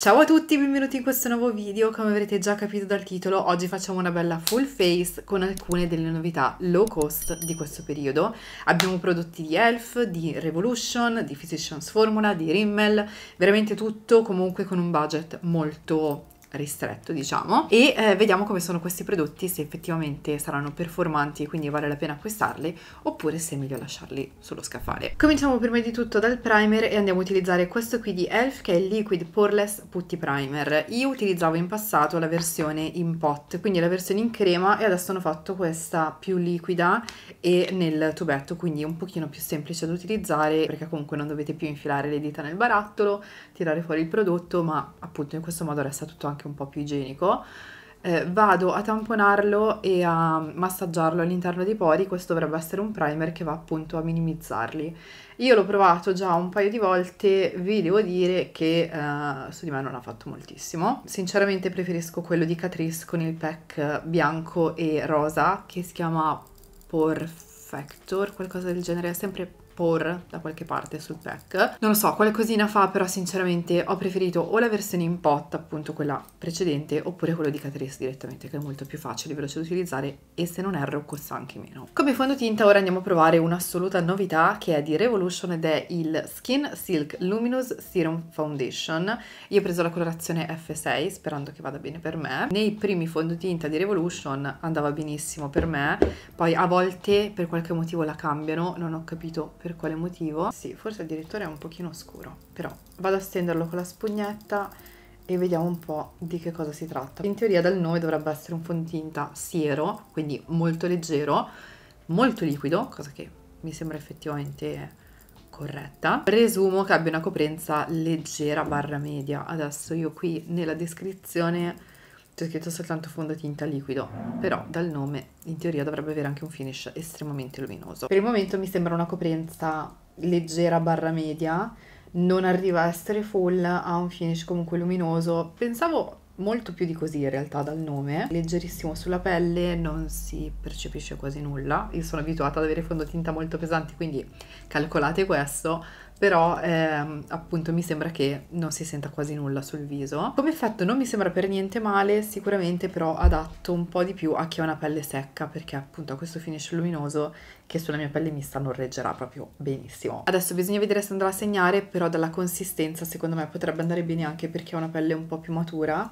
Ciao a tutti, benvenuti in questo nuovo video, come avrete già capito dal titolo oggi facciamo una bella full face con alcune delle novità low cost di questo periodo abbiamo prodotti di ELF, di Revolution, di Physicians Formula, di Rimmel veramente tutto comunque con un budget molto ristretto diciamo e eh, vediamo come sono questi prodotti se effettivamente saranno performanti quindi vale la pena acquistarli oppure se è meglio lasciarli sullo scaffale cominciamo prima di tutto dal primer e andiamo a utilizzare questo qui di ELF che è il Liquid Poreless Putty Primer io utilizzavo in passato la versione in pot quindi la versione in crema e adesso hanno fatto questa più liquida e nel tubetto quindi un pochino più semplice da utilizzare perché comunque non dovete più infilare le dita nel barattolo tirare fuori il prodotto ma appunto in questo modo resta tutto anche anche un po' più igienico, eh, vado a tamponarlo e a massaggiarlo all'interno dei pori, questo dovrebbe essere un primer che va appunto a minimizzarli. Io l'ho provato già un paio di volte, vi devo dire che eh, su di me non ha fatto moltissimo. Sinceramente preferisco quello di Catrice con il pack bianco e rosa che si chiama Perfector, qualcosa del genere, è sempre por da qualche parte sul pack. Non lo so, qualcosina fa, però sinceramente ho preferito o la versione in pot, appunto quella precedente, oppure quello di Catrice direttamente, che è molto più facile, veloce da utilizzare e se non erro costa anche meno. Come fondotinta ora andiamo a provare un'assoluta novità che è di Revolution ed è il Skin Silk Luminous Serum Foundation. Io ho preso la colorazione F6 sperando che vada bene per me. Nei primi fondotinta di Revolution andava benissimo per me, poi a volte per qualche motivo la cambiano, non ho capito per per quale motivo. Sì, forse addirittura è un pochino scuro, però vado a stenderlo con la spugnetta e vediamo un po' di che cosa si tratta. In teoria dal nome dovrebbe essere un fondotinta siero, quindi molto leggero, molto liquido, cosa che mi sembra effettivamente corretta. Presumo che abbia una coprenza leggera barra media. Adesso io qui nella descrizione c'è scritto soltanto fondotinta liquido, però dal nome in teoria dovrebbe avere anche un finish estremamente luminoso. Per il momento mi sembra una coprenza leggera barra media, non arriva a essere full, ha un finish comunque luminoso. Pensavo molto più di così in realtà dal nome, leggerissimo sulla pelle, non si percepisce quasi nulla. Io sono abituata ad avere fondotinta molto pesanti, quindi calcolate questo, però ehm, appunto mi sembra che non si senta quasi nulla sul viso. Come effetto non mi sembra per niente male, sicuramente però adatto un po' di più a chi ha una pelle secca perché appunto ha questo finish luminoso che sulla mia pelle mi sta non reggerà proprio benissimo. Adesso bisogna vedere se andrà a segnare, però dalla consistenza secondo me potrebbe andare bene anche perché ha una pelle un po' più matura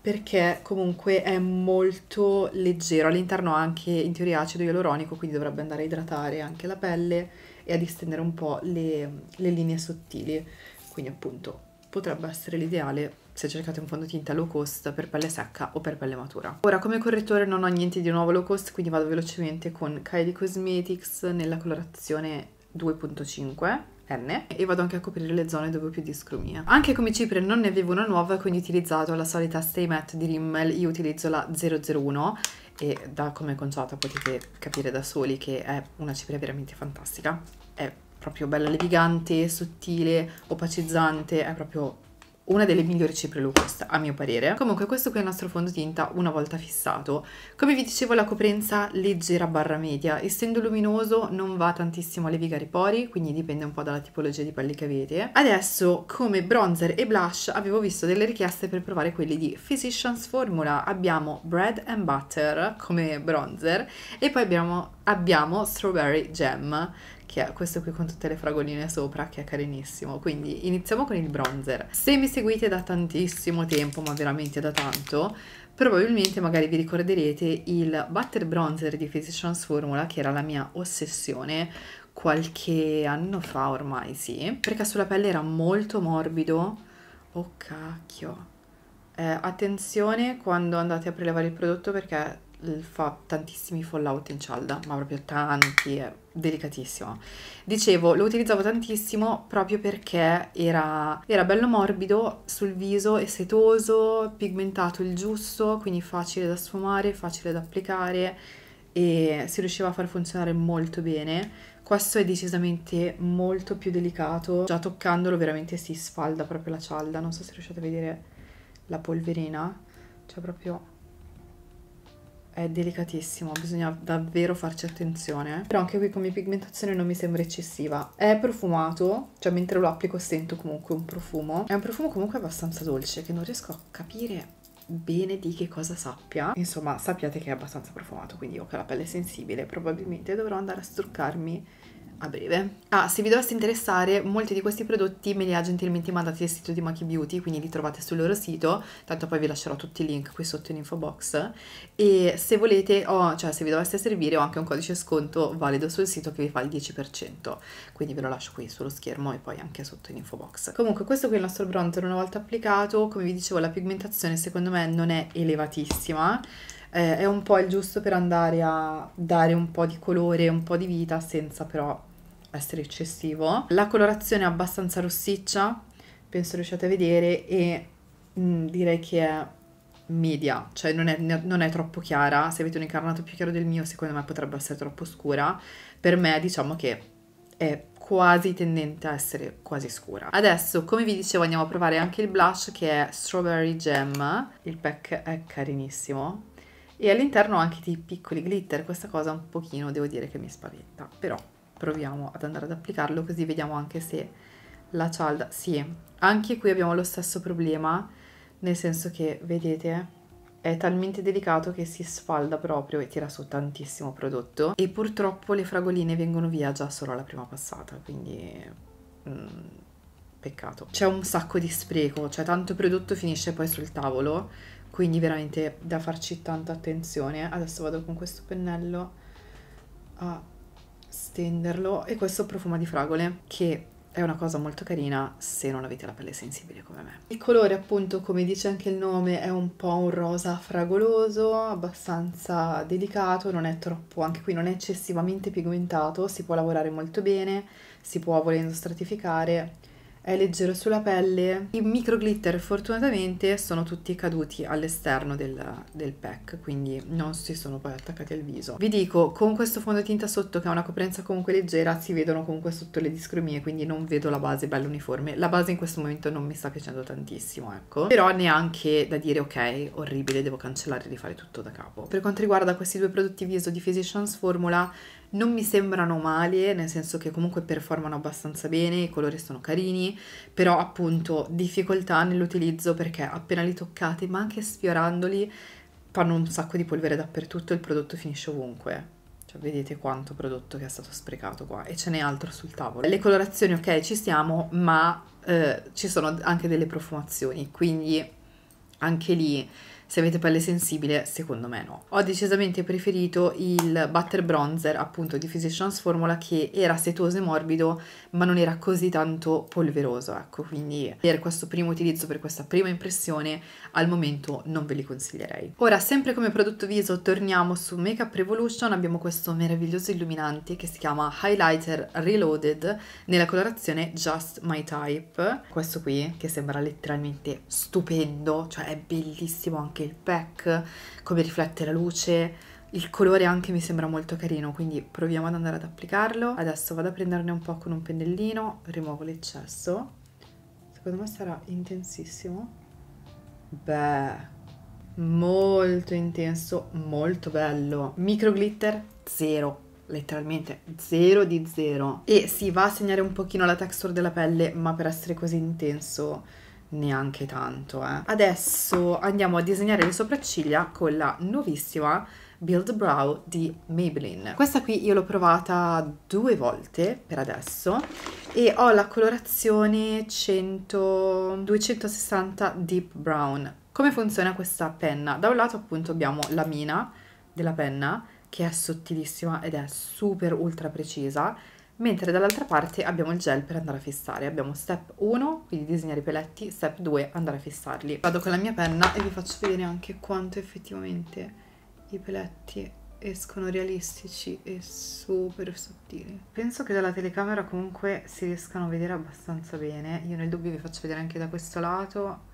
perché comunque è molto leggero, all'interno ha anche in teoria acido ialuronico, quindi dovrebbe andare a idratare anche la pelle e a distendere un po' le, le linee sottili, quindi appunto potrebbe essere l'ideale se cercate un fondotinta low cost per pelle secca o per pelle matura. Ora come correttore non ho niente di nuovo low cost quindi vado velocemente con Kylie Cosmetics nella colorazione 2.5 N, e vado anche a coprire le zone dove ho più discromia. Anche come cipria non ne avevo una nuova quindi ho utilizzato la solita Stay Matte di Rimmel, io utilizzo la 001 e da come è conciata potete capire da soli che è una cipria veramente fantastica. È proprio bella levigante, sottile, opacizzante, è proprio una delle migliori cipre low a mio parere comunque questo qui è il nostro fondotinta una volta fissato come vi dicevo la coprenza leggera barra media essendo luminoso non va tantissimo alle levigare pori quindi dipende un po' dalla tipologia di pelli che avete adesso come bronzer e blush avevo visto delle richieste per provare quelli di Physicians Formula abbiamo Bread and Butter come bronzer e poi abbiamo, abbiamo Strawberry Gem che è questo qui con tutte le fragoline sopra, che è carinissimo. Quindi iniziamo con il bronzer. Se mi seguite da tantissimo tempo, ma veramente da tanto, probabilmente magari vi ricorderete il Butter Bronzer di Physicians Formula, che era la mia ossessione qualche anno fa ormai, sì, perché sulla pelle era molto morbido. Oh cacchio. Eh, attenzione quando andate a prelevare il prodotto perché fa tantissimi fallout in cialda, ma proprio tanti, è delicatissimo. Dicevo, lo utilizzavo tantissimo proprio perché era, era bello morbido sul viso, è setoso, pigmentato il giusto, quindi facile da sfumare, facile da applicare e si riusciva a far funzionare molto bene. Questo è decisamente molto più delicato, già toccandolo veramente si sfalda proprio la cialda, non so se riuscite a vedere la polverina, cioè proprio è delicatissimo, bisogna davvero farci attenzione. Però anche qui come pigmentazione non mi sembra eccessiva. È profumato, cioè mentre lo applico sento comunque un profumo. È un profumo comunque abbastanza dolce che non riesco a capire bene di che cosa sappia. Insomma, sappiate che è abbastanza profumato, quindi io che ho la pelle sensibile probabilmente dovrò andare a struccarmi a breve. Ah, se vi dovesse interessare, molti di questi prodotti me li ha gentilmente mandati il sito di Maki Beauty, quindi li trovate sul loro sito, tanto poi vi lascerò tutti i link qui sotto in info box. E se volete, ho, cioè se vi dovesse servire, ho anche un codice sconto valido sul sito che vi fa il 10%, quindi ve lo lascio qui sullo schermo e poi anche sotto in info box. Comunque questo qui è il nostro bronzer una volta applicato, come vi dicevo la pigmentazione secondo me non è elevatissima, eh, è un po' il giusto per andare a dare un po' di colore, un po' di vita senza però essere eccessivo. La colorazione è abbastanza rossiccia, penso riusciate a vedere, e mh, mm, direi che è media, cioè non è, non è, troppo chiara. Se avete un incarnato più chiaro del mio, secondo me potrebbe essere troppo scura. Per me, diciamo che è quasi tendente a essere quasi scura. Adesso, come vi dicevo, andiamo a provare anche il blush che è Strawberry Gem. Il pack è carinissimo. E all'interno anche dei piccoli glitter, questa cosa un pochino devo dire che mi spaventa, però proviamo ad andare ad applicarlo così vediamo anche se la cialda sì anche qui abbiamo lo stesso problema nel senso che vedete è talmente delicato che si sfalda proprio e tira su tantissimo prodotto e purtroppo le fragoline vengono via già solo alla prima passata quindi mh, mm, peccato c'è un sacco di spreco cioè tanto prodotto finisce poi sul tavolo quindi veramente da farci tanta attenzione adesso vado con questo pennello a stenderlo e questo profumo di fragole che è una cosa molto carina se non avete la pelle sensibile come me. Il colore appunto come dice anche il nome è un po' un rosa fragoloso, abbastanza delicato, non è troppo, anche qui non è eccessivamente pigmentato, si può lavorare molto bene, si può volendo stratificare, è leggero sulla pelle. I micro glitter fortunatamente sono tutti caduti all'esterno del, del pack, quindi non si sono poi attaccati al viso. Vi dico, con questo fondotinta sotto che ha una coprenza comunque leggera, si vedono comunque sotto le discromie, quindi non vedo la base bella uniforme. La base in questo momento non mi sta piacendo tantissimo, ecco. Però neanche da dire, ok, orribile, devo cancellare e rifare tutto da capo. Per quanto riguarda questi due prodotti viso di Physicians Formula, non mi sembrano male, nel senso che comunque performano abbastanza bene, i colori sono carini, però appunto difficoltà nell'utilizzo perché appena li toccate, ma anche sfiorandoli, fanno un sacco di polvere dappertutto e il prodotto finisce ovunque. Cioè, vedete quanto prodotto che è stato sprecato qua e ce n'è altro sul tavolo. Le colorazioni, ok, ci siamo, ma eh, ci sono anche delle profumazioni, quindi anche lì se avete pelle sensibile secondo me no. Ho decisamente preferito il Butter Bronzer appunto di Physicians Formula che era setoso e morbido ma non era così tanto polveroso ecco quindi per questo primo utilizzo, per questa prima impressione al momento non ve li consiglierei. Ora sempre come prodotto viso torniamo su Make Up Revolution, abbiamo questo meraviglioso illuminante che si chiama Highlighter Reloaded nella colorazione Just My Type, questo qui che sembra letteralmente stupendo, cioè è bellissimo anche anche il pack, come riflette la luce, il colore anche mi sembra molto carino, quindi proviamo ad andare ad applicarlo. Adesso vado a prenderne un po' con un pennellino, rimuovo l'eccesso. Secondo me sarà intensissimo. Beh, molto intenso, molto bello. Micro glitter, zero letteralmente 0 di 0 e si va a segnare un pochino la texture della pelle ma per essere così intenso neanche tanto. Eh. Adesso andiamo a disegnare le sopracciglia con la nuovissima Build Brow di Maybelline. Questa qui io l'ho provata due volte per adesso e ho la colorazione 100, 260 Deep Brown. Come funziona questa penna? Da un lato appunto abbiamo la mina della penna che è sottilissima ed è super ultra precisa mentre dall'altra parte abbiamo il gel per andare a fissare. Abbiamo step 1, quindi disegnare i peletti, step 2, andare a fissarli. Vado con la mia penna e vi faccio vedere anche quanto effettivamente i peletti escono realistici e super sottili. Penso che dalla telecamera comunque si riescano a vedere abbastanza bene. Io nel dubbio vi faccio vedere anche da questo lato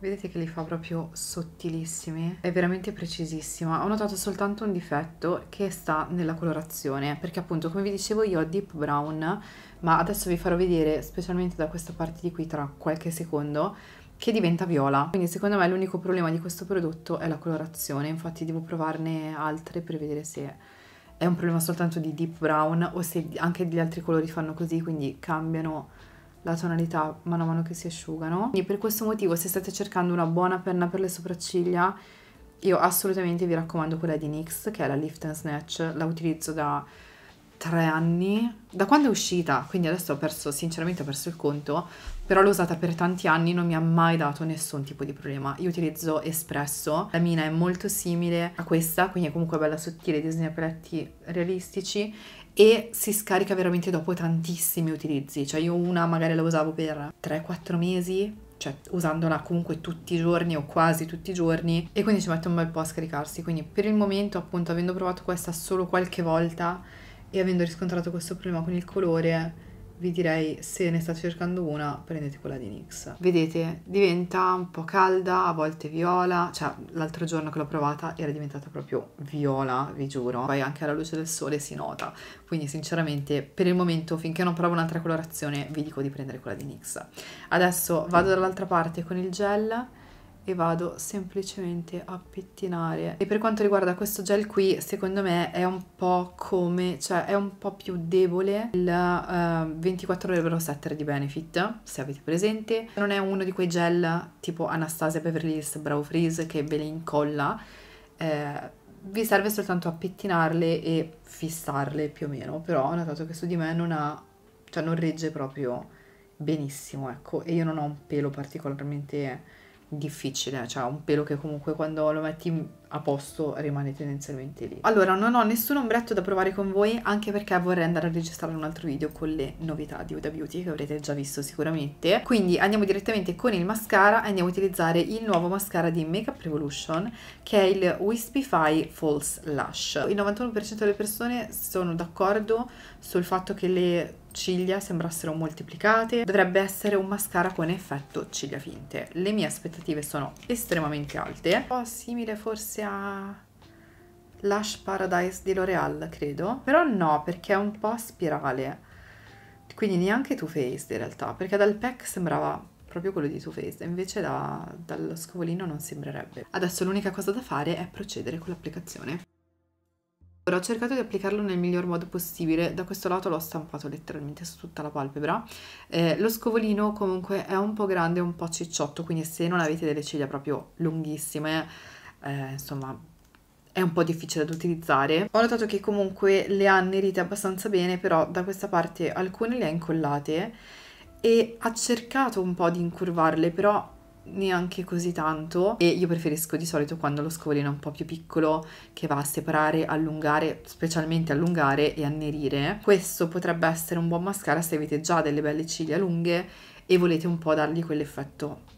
Vedete che li fa proprio sottilissimi, è veramente precisissima. Ho notato soltanto un difetto che sta nella colorazione, perché appunto come vi dicevo io ho deep brown, ma adesso vi farò vedere, specialmente da questa parte di qui tra qualche secondo, che diventa viola. Quindi secondo me l'unico problema di questo prodotto è la colorazione, infatti devo provarne altre per vedere se è un problema soltanto di deep brown o se anche gli altri colori fanno così, quindi cambiano la tonalità mano a mano che si asciugano. Quindi per questo motivo se state cercando una buona penna per le sopracciglia io assolutamente vi raccomando quella di NYX che è la Lift and Snatch, la utilizzo da tre anni, da quando è uscita, quindi adesso ho perso, sinceramente ho perso il conto, però l'ho usata per tanti anni, non mi ha mai dato nessun tipo di problema. Io utilizzo espresso, la mina è molto simile a questa, quindi è comunque bella sottile, disegna paletti realistici e si scarica veramente dopo tantissimi utilizzi, cioè io una magari la usavo per 3-4 mesi, cioè usandola comunque tutti i giorni o quasi tutti i giorni e quindi ci mette un bel po' a scaricarsi, quindi per il momento appunto avendo provato questa solo qualche volta e avendo riscontrato questo problema con il colore vi direi se ne state cercando una prendete quella di NYX vedete diventa un po' calda a volte viola cioè l'altro giorno che l'ho provata era diventata proprio viola vi giuro poi anche alla luce del sole si nota quindi sinceramente per il momento finché non provo un'altra colorazione vi dico di prendere quella di NYX adesso vado dall'altra parte con il gel e vado semplicemente a pettinare. E per quanto riguarda questo gel qui, secondo me è un po' come, cioè è un po' più debole il uh, eh, 24 ore 7 di Benefit, se avete presente. Non è uno di quei gel tipo Anastasia Beverly Hills Brow Freeze che ve li incolla, eh, vi serve soltanto a pettinarle e fissarle più o meno, però ho notato che su di me non ha, cioè non regge proprio benissimo, ecco, e io non ho un pelo particolarmente difficile, cioè un pelo che comunque quando lo metti a posto rimane tendenzialmente lì. Allora, non ho nessun ombretto da provare con voi, anche perché vorrei andare a registrare un altro video con le novità di Huda Beauty che avrete già visto sicuramente. Quindi andiamo direttamente con il mascara e andiamo a utilizzare il nuovo mascara di Makeup Revolution che è il Wispify False Lash. Il 91% delle persone sono d'accordo sul fatto che le ciglia sembrassero moltiplicate, dovrebbe essere un mascara con effetto ciglia finte. Le mie aspettative sono estremamente alte, un po' simile forse sia Lash Paradise di L'Oreal, credo. Però no, perché è un po' a spirale. Quindi neanche Too Faced in realtà, perché dal pack sembrava proprio quello di Too Faced, invece da, dallo scovolino non sembrerebbe. Adesso l'unica cosa da fare è procedere con l'applicazione. Ora ho cercato di applicarlo nel miglior modo possibile, da questo lato l'ho stampato letteralmente su tutta la palpebra. Eh, lo scovolino comunque è un po' grande, e un po' cicciotto, quindi se non avete delle ciglia proprio lunghissime eh, insomma è un po' difficile da utilizzare. Ho notato che comunque le ha annerite abbastanza bene, però da questa parte alcune le ha incollate e ha cercato un po' di incurvarle, però neanche così tanto e io preferisco di solito quando lo scovolino è un po' più piccolo che va a separare, allungare, specialmente allungare e annerire. Questo potrebbe essere un buon mascara se avete già delle belle ciglia lunghe e volete un po' dargli quell'effetto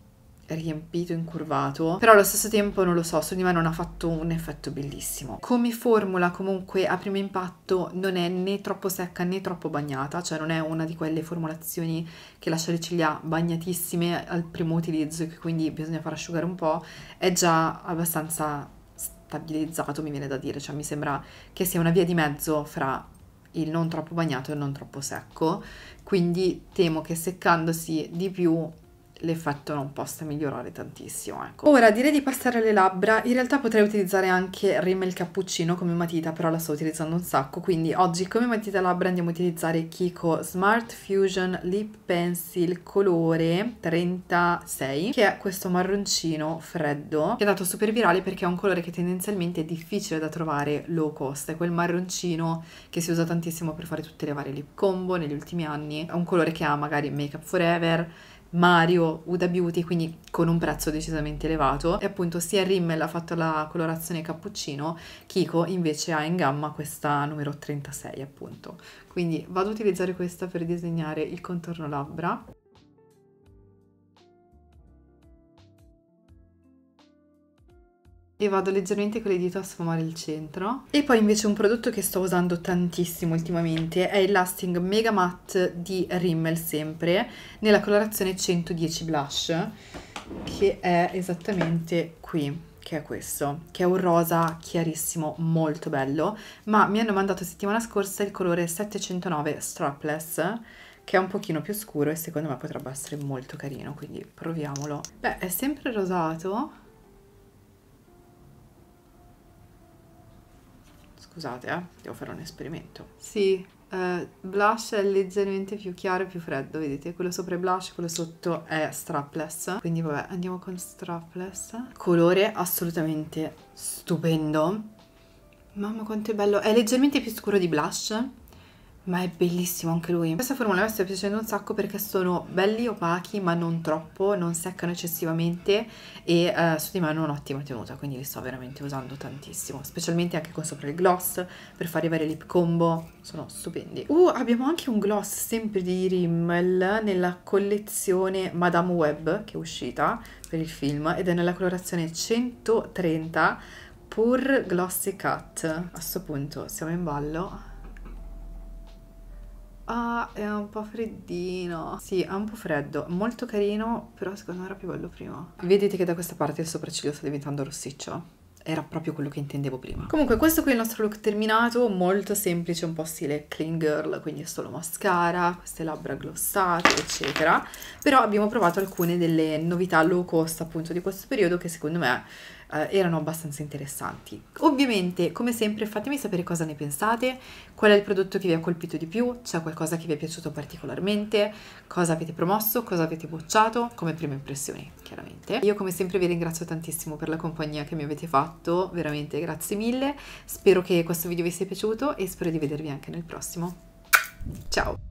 riempito, incurvato, però allo stesso tempo non lo so, su di me non ha fatto un effetto bellissimo. Come formula comunque a primo impatto non è né troppo secca né troppo bagnata, cioè non è una di quelle formulazioni che lascia le ciglia bagnatissime al primo utilizzo e quindi bisogna far asciugare un po', è già abbastanza stabilizzato mi viene da dire, cioè mi sembra che sia una via di mezzo fra il non troppo bagnato e il non troppo secco, quindi temo che seccandosi di più l'effetto non possa migliorare tantissimo. Ecco. Ora direi di passare alle labbra, in realtà potrei utilizzare anche Rimmel Cappuccino come matita, però la sto utilizzando un sacco, quindi oggi come matita labbra andiamo a utilizzare Kiko Smart Fusion Lip Pencil colore 36, che è questo marroncino freddo, che è dato super virale perché è un colore che tendenzialmente è difficile da trovare low cost, è quel marroncino che si usa tantissimo per fare tutte le varie lip combo negli ultimi anni, è un colore che ha magari Make Up Forever, Mario Uda Beauty, quindi con un prezzo decisamente elevato. E appunto sia Rimmel ha fatto la colorazione cappuccino, Kiko invece ha in gamma questa numero 36 appunto. Quindi vado ad utilizzare questa per disegnare il contorno labbra. e vado leggermente con le dita a sfumare il centro. E poi invece un prodotto che sto usando tantissimo ultimamente è il Lasting Mega Matte di Rimmel sempre, nella colorazione 110 Blush, che è esattamente qui che è questo, che è un rosa chiarissimo, molto bello, ma mi hanno mandato settimana scorsa il colore 709 Strapless, che è un pochino più scuro e secondo me potrebbe essere molto carino, quindi proviamolo. Beh, è sempre rosato, Scusate, eh, devo fare un esperimento. Sì, eh, blush è leggermente più chiaro e più freddo, vedete? Quello sopra è blush, quello sotto è strapless. Quindi vabbè, andiamo con strapless. Colore assolutamente stupendo. Mamma quanto è bello. È leggermente più scuro di blush, ma è bellissimo anche lui. Questa formula mi sta piacendo un sacco perché sono belli opachi ma non troppo, non seccano eccessivamente e eh, su di me hanno un'ottima tenuta, quindi li sto veramente usando tantissimo, specialmente anche con sopra il gloss per fare i vari lip combo, sono stupendi. Uh, abbiamo anche un gloss sempre di Rimmel nella collezione Madame Web che è uscita per il film ed è nella colorazione 130 Pur Glossy Cut. A questo punto siamo in ballo Ah, è un po' freddino. Sì, è un po' freddo. Molto carino, però secondo me era più bello prima. Vedete che da questa parte il sopracciglio sta diventando rossiccio era proprio quello che intendevo prima. Comunque questo qui è il nostro look terminato, molto semplice, un po' stile clean girl, quindi è solo mascara, queste labbra glossate, eccetera. Però abbiamo provato alcune delle novità low cost appunto di questo periodo che secondo me eh, erano abbastanza interessanti. Ovviamente, come sempre, fatemi sapere cosa ne pensate, qual è il prodotto che vi ha colpito di più, c'è qualcosa che vi è piaciuto particolarmente, cosa avete promosso, cosa avete bocciato, come prima impressione, chiaramente. Io come sempre vi ringrazio tantissimo per la compagnia che mi avete fatto, veramente grazie mille, spero che questo video vi sia piaciuto e spero di vedervi anche nel prossimo. Ciao!